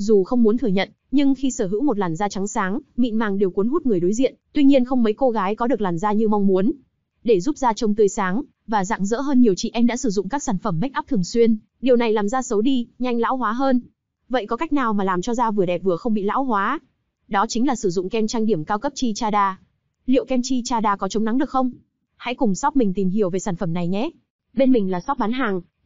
Dù không muốn thừa nhận, nhưng khi sở hữu một làn da trắng sáng, mịn màng đều cuốn hút người đối diện, tuy nhiên không mấy cô gái có được làn da như mong muốn. Để giúp da trông tươi sáng và rạng rỡ hơn nhiều chị em đã sử dụng các sản phẩm make up thường xuyên, điều này làm da xấu đi, nhanh lão hóa hơn. Vậy có cách nào mà làm cho da vừa đẹp vừa không bị lão hóa? Đó chính là sử dụng kem trang điểm cao cấp Chi Chada. Liệu kem Chi Chada có chống nắng được không? Hãy cùng shop mình tìm hiểu về sản phẩm này nhé. Bên mình là shop bán hàng,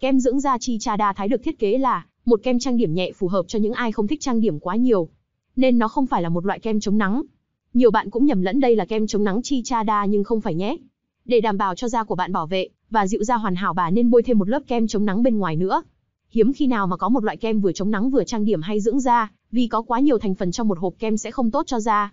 Kem dưỡng da chi cha đa thái được thiết kế là một kem trang điểm nhẹ phù hợp cho những ai không thích trang điểm quá nhiều, nên nó không phải là một loại kem chống nắng. Nhiều bạn cũng nhầm lẫn đây là kem chống nắng chi cha đa nhưng không phải nhé. Để đảm bảo cho da của bạn bảo vệ và dịu da hoàn hảo bà nên bôi thêm một lớp kem chống nắng bên ngoài nữa. Hiếm khi nào mà có một loại kem vừa chống nắng vừa trang điểm hay dưỡng da, vì có quá nhiều thành phần trong một hộp kem sẽ không tốt cho da.